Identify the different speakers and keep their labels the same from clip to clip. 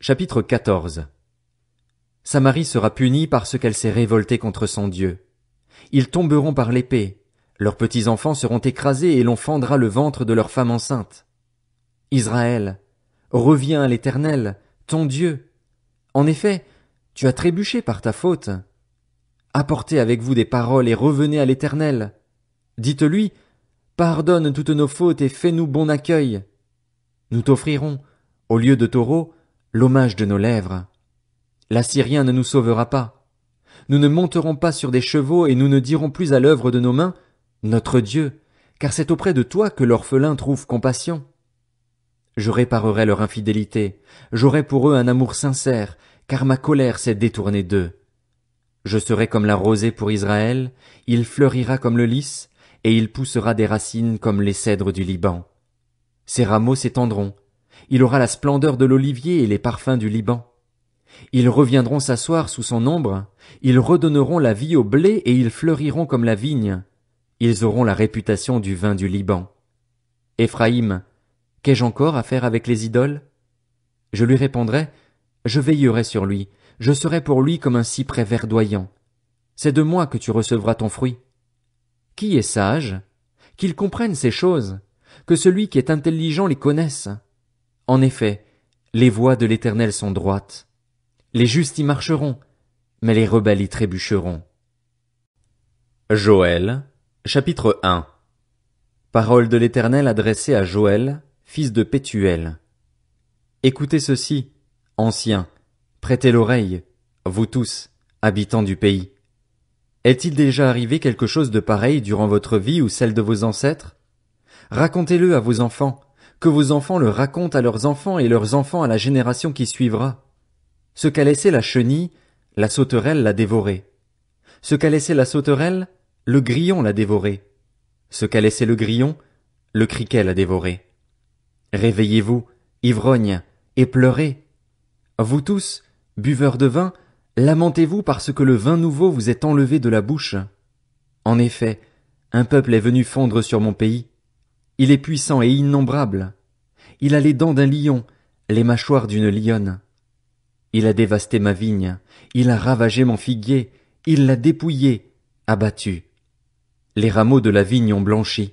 Speaker 1: chapitre 14. Samarie sera punie parce qu'elle s'est révoltée contre son Dieu. Ils tomberont par l'épée, leurs petits enfants seront écrasés et l'on fendra le ventre de leur femme enceinte. Israël, reviens à l'Éternel, ton Dieu. En effet, tu as trébuché par ta faute. Apportez avec vous des paroles et revenez à l'Éternel. Dites-lui, pardonne toutes nos fautes et fais-nous bon accueil. Nous t'offrirons, au lieu de taureau, l'hommage de nos lèvres. L'Assyrien ne nous sauvera pas. Nous ne monterons pas sur des chevaux et nous ne dirons plus à l'œuvre de nos mains, Notre Dieu, car c'est auprès de toi que l'orphelin trouve compassion. Je réparerai leur infidélité, j'aurai pour eux un amour sincère, car ma colère s'est détournée d'eux. Je serai comme la rosée pour Israël, il fleurira comme le lys, et il poussera des racines comme les cèdres du Liban. Ses rameaux s'étendront, il aura la splendeur de l'olivier et les parfums du Liban. Ils reviendront s'asseoir sous son ombre, ils redonneront la vie au blé et ils fleuriront comme la vigne. Ils auront la réputation du vin du Liban. Éphraïm, qu'ai-je encore à faire avec les idoles? Je lui répondrai, je veillerai sur lui, je serai pour lui comme un cyprès verdoyant. C'est de moi que tu recevras ton fruit. Qui est sage? Qu'il comprenne ces choses, que celui qui est intelligent les connaisse, en effet, les voies de l'Éternel sont droites. Les justes y marcheront, mais les rebelles y trébucheront. Joël, chapitre 1 Parole de l'Éternel adressée à Joël, fils de Pétuel. Écoutez ceci, anciens, prêtez l'oreille, vous tous, habitants du pays. Est-il déjà arrivé quelque chose de pareil durant votre vie ou celle de vos ancêtres? Racontez-le à vos enfants, que vos enfants le racontent à leurs enfants et leurs enfants à la génération qui suivra. Ce qu'a laissé la chenille, la sauterelle l'a dévoré. Ce qu'a laissé la sauterelle, le grillon l'a dévoré. Ce qu'a laissé le grillon, le criquet l'a dévoré. Réveillez-vous, ivrognes, et pleurez. Vous tous, buveurs de vin, lamentez-vous parce que le vin nouveau vous est enlevé de la bouche. En effet, un peuple est venu fondre sur mon pays. Il est puissant et innombrable. Il a les dents d'un lion, les mâchoires d'une lionne. Il a dévasté ma vigne, il a ravagé mon figuier, il l'a dépouillé, abattu. Les rameaux de la vigne ont blanchi.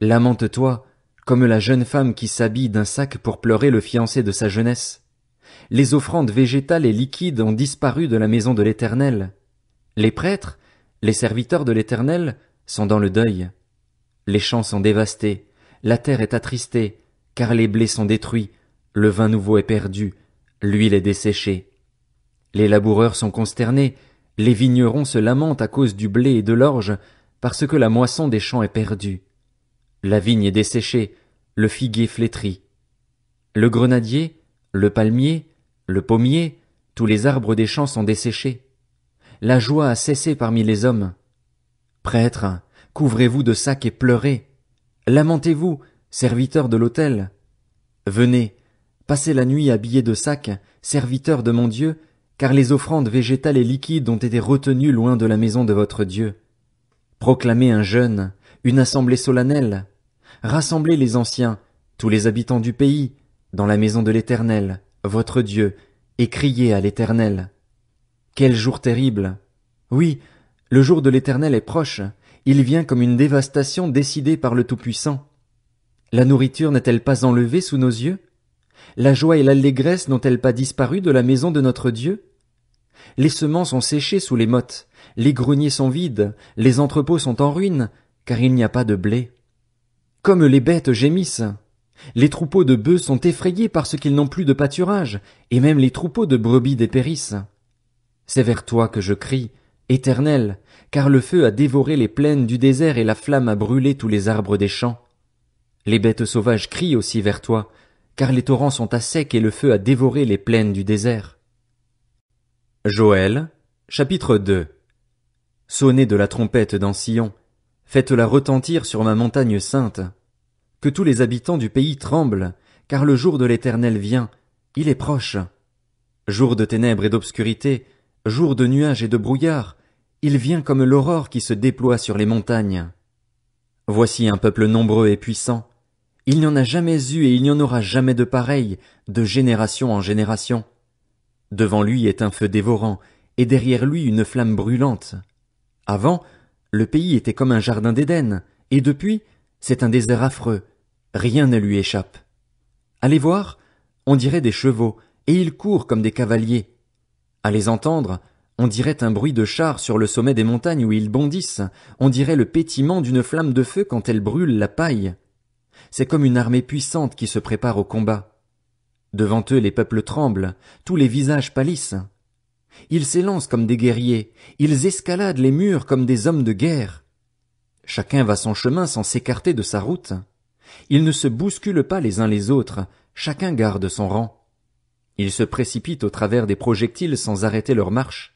Speaker 1: Lamente-toi, comme la jeune femme qui s'habille d'un sac pour pleurer le fiancé de sa jeunesse. Les offrandes végétales et liquides ont disparu de la maison de l'Éternel. Les prêtres, les serviteurs de l'Éternel, sont dans le deuil. Les champs sont dévastés, la terre est attristée, car les blés sont détruits, le vin nouveau est perdu, l'huile est desséchée. Les laboureurs sont consternés, les vignerons se lamentent à cause du blé et de l'orge, parce que la moisson des champs est perdue. La vigne est desséchée, le figuier flétrit. Le grenadier, le palmier, le pommier, tous les arbres des champs sont desséchés. La joie a cessé parmi les hommes. Prêtres, Couvrez-vous de sacs et pleurez. Lamentez-vous, serviteurs de l'autel. Venez, passez la nuit habillés de sacs, serviteurs de mon Dieu, car les offrandes végétales et liquides ont été retenues loin de la maison de votre Dieu. Proclamez un jeûne, une assemblée solennelle. Rassemblez les anciens, tous les habitants du pays, dans la maison de l'Éternel, votre Dieu, et criez à l'Éternel. Quel jour terrible. Oui, le jour de l'Éternel est proche, il vient comme une dévastation décidée par le Tout-Puissant. La nourriture n'est-elle pas enlevée sous nos yeux? La joie et l'allégresse n'ont-elles pas disparu de la maison de notre Dieu? Les semences sont séché sous les mottes, les greniers sont vides, les entrepôts sont en ruine, car il n'y a pas de blé. Comme les bêtes gémissent. Les troupeaux de bœufs sont effrayés parce qu'ils n'ont plus de pâturage, et même les troupeaux de brebis dépérissent. C'est vers toi que je crie, Éternel, car le feu a dévoré les plaines du désert et la flamme a brûlé tous les arbres des champs. Les bêtes sauvages crient aussi vers toi, car les torrents sont à sec et le feu a dévoré les plaines du désert. Joël, chapitre 2 Sonnez de la trompette dans Sion, faites-la retentir sur ma montagne sainte. Que tous les habitants du pays tremblent, car le jour de l'Éternel vient, il est proche. Jour de ténèbres et d'obscurité, jour de nuages et de brouillards, il vient comme l'aurore qui se déploie sur les montagnes. Voici un peuple nombreux et puissant. Il n'y en a jamais eu et il n'y en aura jamais de pareil, de génération en génération. Devant lui est un feu dévorant, et derrière lui une flamme brûlante. Avant, le pays était comme un jardin d'Éden, et depuis, c'est un désert affreux. Rien ne lui échappe. Allez voir, on dirait des chevaux, et ils courent comme des cavaliers. À les entendre, on dirait un bruit de char sur le sommet des montagnes où ils bondissent, on dirait le pétiment d'une flamme de feu quand elle brûle la paille. C'est comme une armée puissante qui se prépare au combat. Devant eux les peuples tremblent, tous les visages pâlissent. Ils s'élancent comme des guerriers, ils escaladent les murs comme des hommes de guerre. Chacun va son chemin sans s'écarter de sa route. Ils ne se bousculent pas les uns les autres, chacun garde son rang. Ils se précipitent au travers des projectiles sans arrêter leur marche.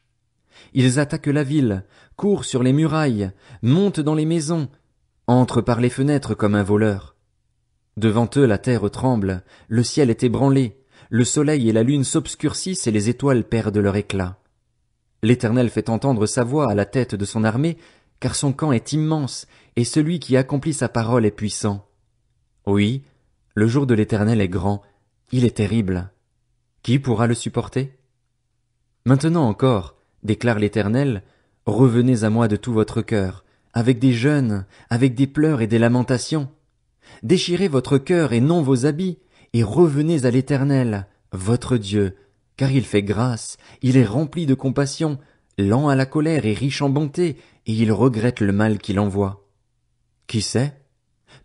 Speaker 1: Ils attaquent la ville, courent sur les murailles, montent dans les maisons, entrent par les fenêtres comme un voleur. Devant eux la terre tremble, le ciel est ébranlé, le soleil et la lune s'obscurcissent et les étoiles perdent leur éclat. L'Éternel fait entendre sa voix à la tête de son armée, car son camp est immense, et celui qui accomplit sa parole est puissant. Oui, le jour de l'Éternel est grand, il est terrible. Qui pourra le supporter? Maintenant encore, déclare l'Éternel, revenez à moi de tout votre cœur, avec des jeûnes, avec des pleurs et des lamentations. Déchirez votre cœur et non vos habits, et revenez à l'Éternel, votre Dieu, car il fait grâce, il est rempli de compassion, lent à la colère et riche en bonté, et il regrette le mal qu'il envoie. Qui sait?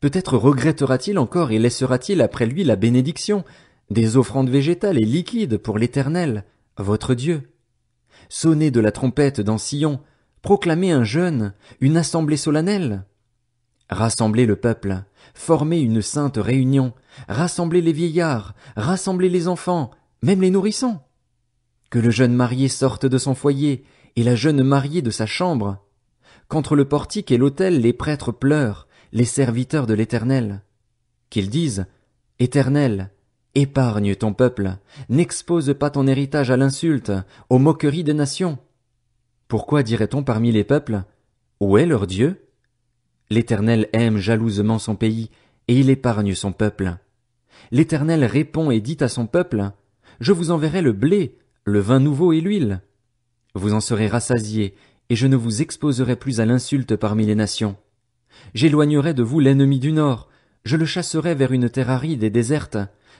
Speaker 1: Peut-être regrettera-t-il encore et laissera-t-il après lui la bénédiction, des offrandes végétales et liquides pour l'Éternel, votre Dieu sonner de la trompette dans Sion, proclamer un jeûne, une assemblée solennelle Rassembler le peuple, former une sainte réunion, rassembler les vieillards, rassembler les enfants, même les nourrissons. Que le jeune marié sorte de son foyer, et la jeune mariée de sa chambre. Qu'entre le portique et l'autel les prêtres pleurent, les serviteurs de l'Éternel. Qu'ils disent, Éternel, Épargne ton peuple, n'expose pas ton héritage à l'insulte, aux moqueries des nations. Pourquoi dirait-on parmi les peuples Où est leur Dieu L'Éternel aime jalousement son pays, et il épargne son peuple. L'Éternel répond et dit à son peuple, Je vous enverrai le blé, le vin nouveau et l'huile. Vous en serez rassasiés, et je ne vous exposerai plus à l'insulte parmi les nations. J'éloignerai de vous l'ennemi du nord, je le chasserai vers une terre aride et déserte,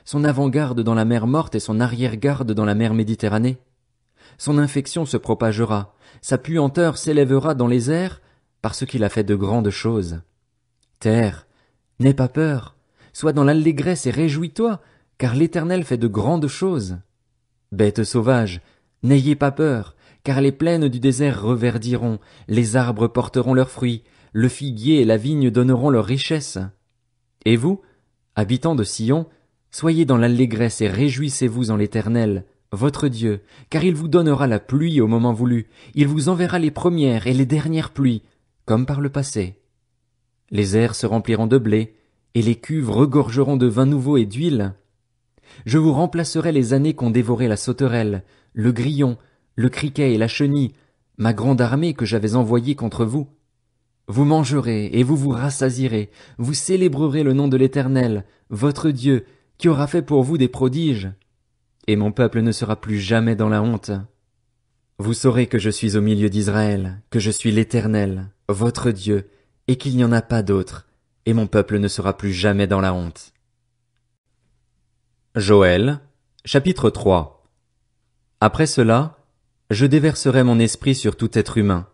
Speaker 1: son avant-garde dans la mer morte et son arrière-garde dans la mer Méditerranée. Son infection se propagera, sa puanteur s'élèvera dans les airs, parce qu'il a fait de grandes choses. Terre, n'aie pas peur, sois dans l'allégresse et réjouis-toi, car l'Éternel fait de grandes choses. Bêtes sauvages, n'ayez pas peur, car les plaines du désert reverdiront, les arbres porteront leurs fruits, le figuier et la vigne donneront leur richesses. Et vous, habitants de Sion, Soyez dans l'allégresse et réjouissez-vous en l'Éternel, votre Dieu, car il vous donnera la pluie au moment voulu, il vous enverra les premières et les dernières pluies, comme par le passé. Les airs se rempliront de blé, et les cuves regorgeront de vin nouveau et d'huile. Je vous remplacerai les années qu'ont dévoré la sauterelle, le grillon, le criquet et la chenille, ma grande armée que j'avais envoyée contre vous. Vous mangerez et vous vous rassasirez, vous célébrerez le nom de l'Éternel, votre Dieu, qui aura fait pour vous des prodiges. Et mon peuple ne sera plus jamais dans la honte. Vous saurez que je suis au milieu d'Israël, que je suis l'Éternel, votre Dieu, et qu'il n'y en a pas d'autre, et mon peuple ne sera plus jamais dans la honte. Joël, chapitre 3 Après cela, je déverserai mon esprit sur tout être humain.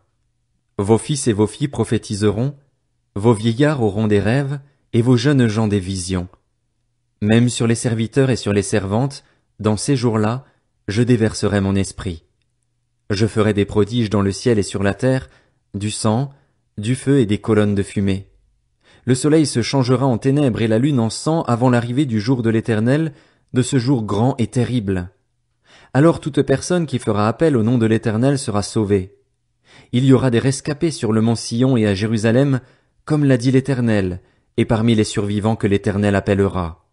Speaker 1: Vos fils et vos filles prophétiseront, vos vieillards auront des rêves, et vos jeunes gens des visions même sur les serviteurs et sur les servantes, dans ces jours-là, je déverserai mon esprit. Je ferai des prodiges dans le ciel et sur la terre, du sang, du feu et des colonnes de fumée. Le soleil se changera en ténèbres et la lune en sang avant l'arrivée du jour de l'Éternel, de ce jour grand et terrible. Alors toute personne qui fera appel au nom de l'Éternel sera sauvée. Il y aura des rescapés sur le mont Sion et à Jérusalem, comme l'a dit l'Éternel, et parmi les survivants que l'Éternel appellera.